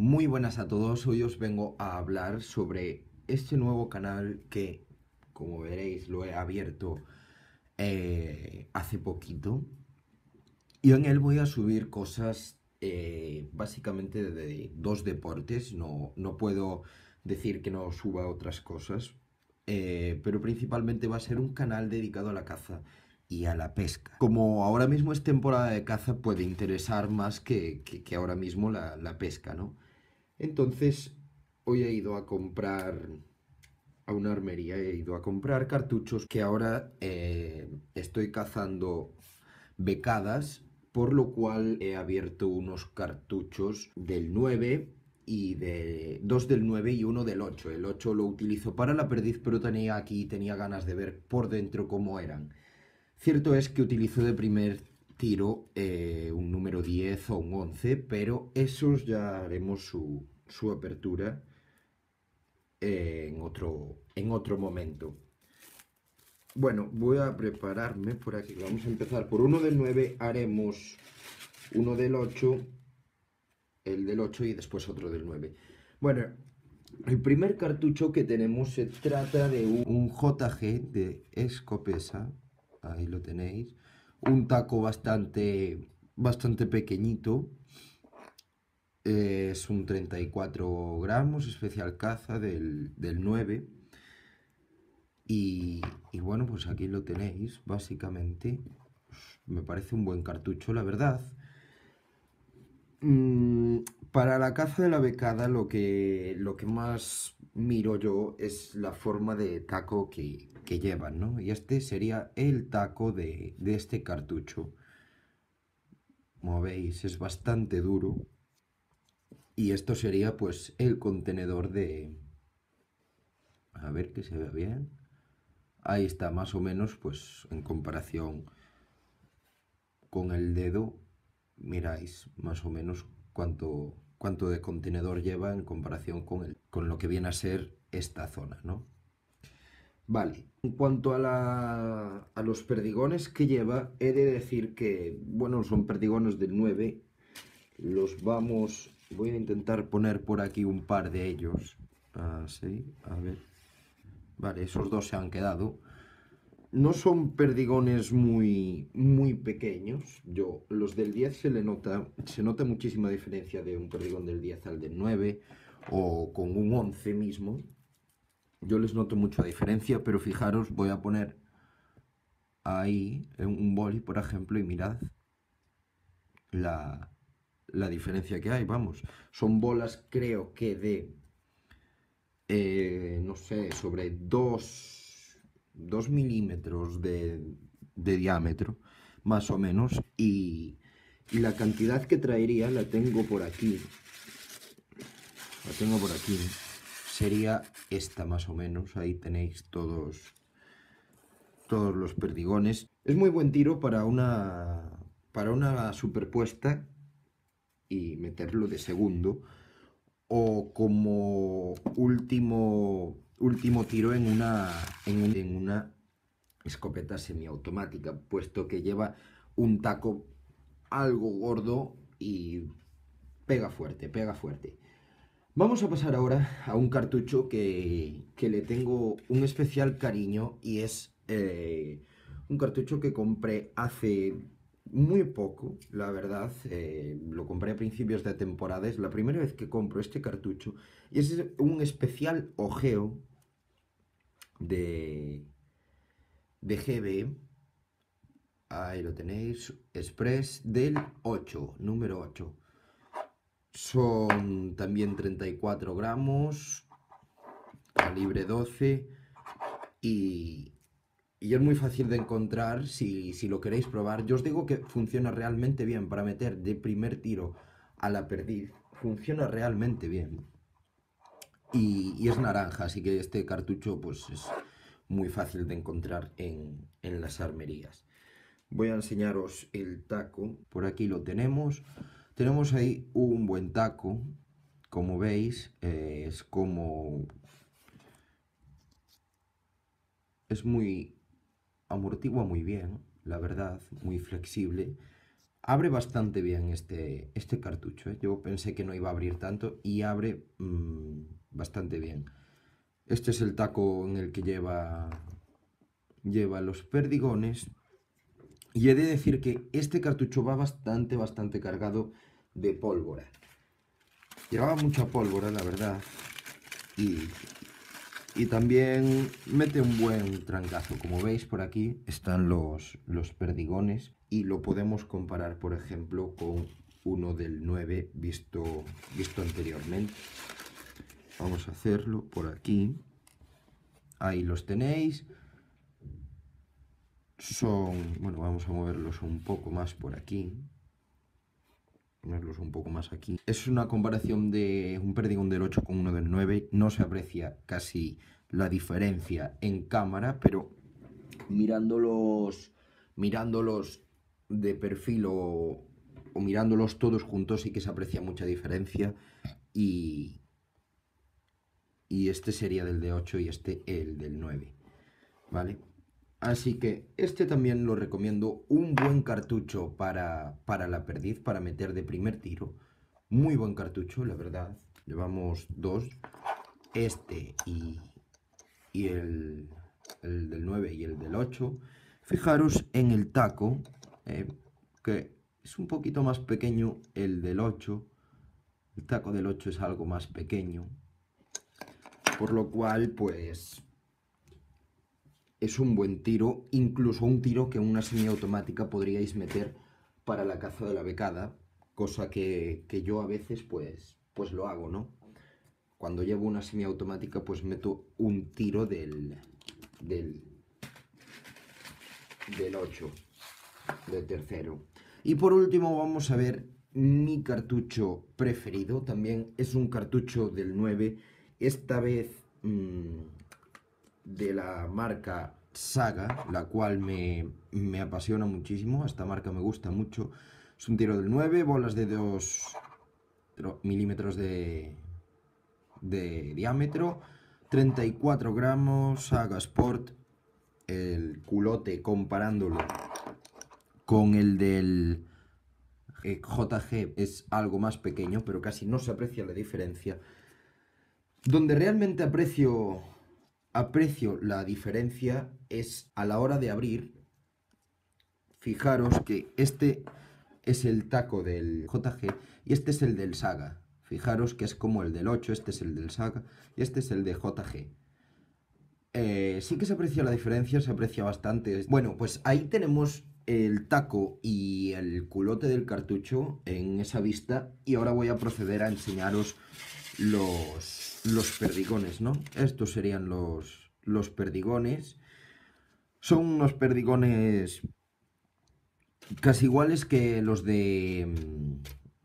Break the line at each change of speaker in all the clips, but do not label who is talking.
Muy buenas a todos, hoy os vengo a hablar sobre este nuevo canal que, como veréis, lo he abierto eh, hace poquito y en él voy a subir cosas eh, básicamente de dos deportes, no, no puedo decir que no suba otras cosas, eh, pero principalmente va a ser un canal dedicado a la caza y a la pesca. Como ahora mismo es temporada de caza, puede interesar más que, ahora mismo la, la pesca, ¿no? Entonces, hoy he ido a comprar a una armería, he ido a comprar cartuchos que ahora eh, estoy cazando becadas, por lo cual he abierto unos cartuchos del 9 y de dos del 9 y uno del 8. El 8 lo utilizo para la perdiz, pero tenía aquí tenía ganas de ver por dentro cómo eran. Cierto es que utilizo de primer tiro eh, un número 10 o un 11, pero esos ya haremos su, apertura eh, en, otro, en otro momento. Bueno, voy a prepararme por aquí. Vamos a empezar por uno del 9, haremos uno del 8, el del 8 y después otro del 9. Bueno, el primer cartucho que tenemos se trata de un, un JG de Escopesa, ahí lo tenéis, un taco bastante, bastante pequeñito. Eh, es un 34 gramos, especial caza del, del 9. Y, bueno, pues aquí lo tenéis, básicamente. Me parece un buen cartucho, la verdad. Mm, para la caza de la becada lo que, lo que más miro yo es la forma de taco que, llevan, ¿no? Y este sería el taco de, de este cartucho. Como veis, es bastante duro. Y esto sería pues el contenedor de... A ver que se vea bien. Ahí está, más o menos, pues en comparación con el dedo, miráis más o menos cuánto, cuánto de contenedor lleva en comparación con el con lo que viene a ser esta zona, ¿no? Vale, en cuanto a, los perdigones que lleva, he de decir que, bueno, son perdigones del 9, los vamos, voy a intentar poner por aquí un par de ellos, así, ah, a ver, vale, esos dos se han quedado, no son perdigones muy, muy pequeños. Yo, los del 10 se le nota, se nota muchísima diferencia de un perdigón del 10 al del 9 o con un 11 mismo, yo les noto mucha diferencia, pero fijaros, voy a poner ahí un boli, por ejemplo, y mirad la, diferencia que hay, vamos. Son bolas, creo que de, eh, no sé, sobre 2, milímetros de, de, diámetro, más o menos, y la cantidad que traería la tengo por aquí, tengo por aquí. ¿eh? Sería esta más o menos. Ahí tenéis todos, todos los perdigones. Es muy buen tiro para una, para una superpuesta y meterlo de segundo o como último, último tiro en una, en una escopeta semiautomática, puesto que lleva un taco algo gordo y pega fuerte, pega fuerte. Vamos a pasar ahora a un cartucho que, le tengo un especial cariño y es eh, un cartucho que compré hace muy poco, la verdad. Eh, lo compré a principios de temporada. Es la primera vez que compro este cartucho y es un especial ojeo de, de GB. Ahí lo tenéis, Express del 8, número 8. Son también 34 gramos, calibre 12 y, y es muy fácil de encontrar si, lo queréis probar. Yo os digo que funciona realmente bien para meter de primer tiro a la perdiz. Funciona realmente bien. Y, es naranja, así que este cartucho pues es muy fácil de encontrar en, en las armerías. Voy a enseñaros el taco. Por aquí lo tenemos. Tenemos ahí un buen taco, como veis, eh, es como... Es muy... amortigua muy bien, la verdad, muy flexible. Abre bastante bien este, este cartucho, ¿eh? yo pensé que no iba a abrir tanto y abre mm, bastante bien. Este es el taco en el que lleva, lleva los perdigones. Y he de decir que este cartucho va bastante, bastante cargado de pólvora. Llevaba mucha pólvora, la verdad. Y, también mete un buen trancazo. Como veis por aquí están los, los perdigones y lo podemos comparar, por ejemplo, con uno del 9 visto, visto anteriormente. Vamos a hacerlo por aquí. Ahí los tenéis. Son, bueno, vamos a moverlos un poco más por aquí un poco más aquí. Es una comparación de un Perdigón del 8 con uno del 9. No se aprecia casi la diferencia en cámara, pero mirándolos, mirándolos de perfil o, mirándolos todos juntos sí que se aprecia mucha diferencia. Y, y este sería del de 8 y este el del 9. ¿Vale? Así que este también lo recomiendo, un buen cartucho para, la perdiz, para meter de primer tiro. Muy buen cartucho, la verdad. Llevamos dos, este y, el, del 9 y el del 8. Fijaros en el taco, eh, que es un poquito más pequeño el del 8. El taco del 8 es algo más pequeño. Por lo cual, pues, es un buen tiro, incluso un tiro que una semiautomática podríais meter para la caza de la becada, cosa que, yo a veces pues, pues lo hago, ¿no? Cuando llevo una semiautomática pues meto un tiro del, del, del 8, del tercero. Y por último vamos a ver mi cartucho preferido, también es un cartucho del 9, esta vez... Mm, de la marca Saga, la cual me, me apasiona muchísimo, esta marca me gusta mucho. Es un tiro del 9, bolas de 2 milímetros de, de diámetro, 34 gramos, Saga Sport, el culote comparándolo con el del eh, JG es algo más pequeño, pero casi no se aprecia la diferencia. Donde realmente aprecio aprecio la diferencia es a la hora de abrir, fijaros que este es el taco del JG y este es el del Saga. Fijaros que es como el del 8, este es el del Saga y este es el de JG. Eh, sí que se aprecia la diferencia, se aprecia bastante. Bueno, pues ahí tenemos el taco y el culote del cartucho en esa vista y ahora voy a proceder a enseñaros los, los perdigones, ¿no? Estos serían los, los perdigones. Son unos perdigones casi iguales que los de mm,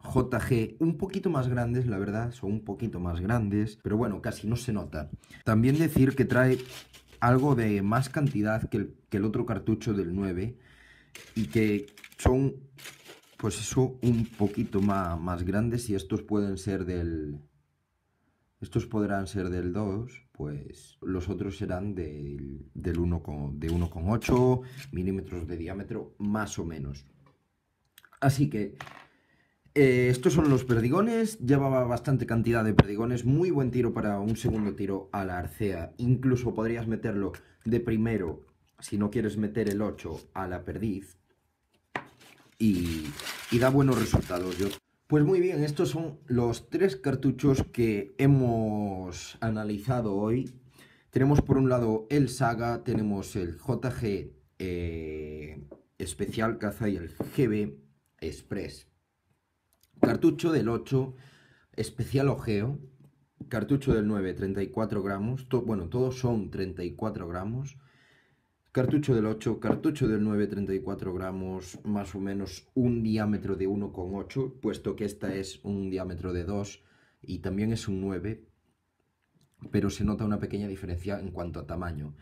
JG, un poquito más grandes, la verdad, son un poquito más grandes, pero bueno, casi no se nota. También decir que trae algo de más cantidad que el, otro cartucho del 9 y que son, pues eso, un poquito más, más grandes y estos pueden ser del, estos podrán ser del 2, pues los otros serán del, del 1,8 de milímetros de diámetro, más o menos. Así que eh, estos son los perdigones, llevaba bastante cantidad de perdigones, muy buen tiro para un segundo tiro a la arcea, incluso podrías meterlo de primero, si no quieres meter el 8, a la perdiz, y, da buenos resultados. Pues muy bien, estos son los tres cartuchos que hemos analizado hoy. Tenemos por un lado el Saga, tenemos el JG eh, Especial Caza y el GB Express. Cartucho del 8, especial ojeo. Cartucho del 9, 34 gramos. bueno, todos son 34 gramos. Cartucho del 8, cartucho del 9, 34 gramos, más o menos un diámetro de 1,8, puesto que esta es un diámetro de 2 y también es un 9, pero se nota una pequeña diferencia en cuanto a tamaño.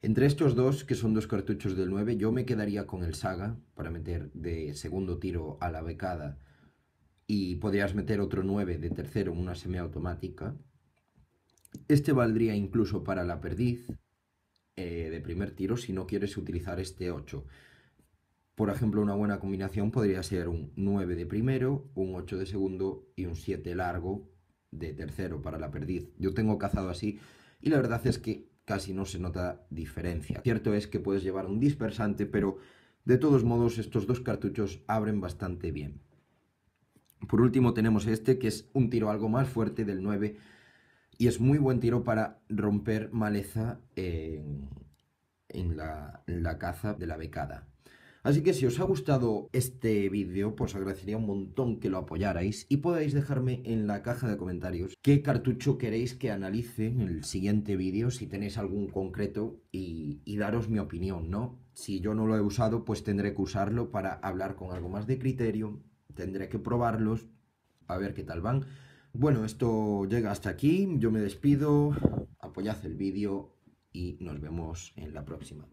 Entre estos dos, que son dos cartuchos del 9, yo me quedaría con el Saga para meter de segundo tiro a la becada y podrías meter otro 9 de tercero en una semiautomática. Este valdría incluso para la perdiz, eh, de primer tiro si no quieres utilizar este 8. Por ejemplo, una buena combinación podría ser un 9 de primero, un 8 de segundo y un 7 largo de tercero para la perdiz. Yo tengo cazado así y la verdad es que casi no se nota diferencia. Cierto es que puedes llevar un dispersante, pero de todos modos estos dos cartuchos abren bastante bien. Por último tenemos este que es un tiro algo más fuerte del 9 y es muy buen tiro para romper maleza en, la, caza de la becada. Así que si os ha gustado este vídeo, pues agradecería un montón que lo apoyarais y podáis dejarme en la caja de comentarios qué cartucho queréis que analice en el siguiente vídeo, si tenéis algún concreto y, daros mi opinión, ¿no? Si yo no lo he usado, pues tendré que usarlo para hablar con algo más de criterio, tendré que probarlos, a ver qué tal van. Bueno, esto llega hasta aquí. Yo me despido. Apoyad el vídeo y nos vemos en la próxima.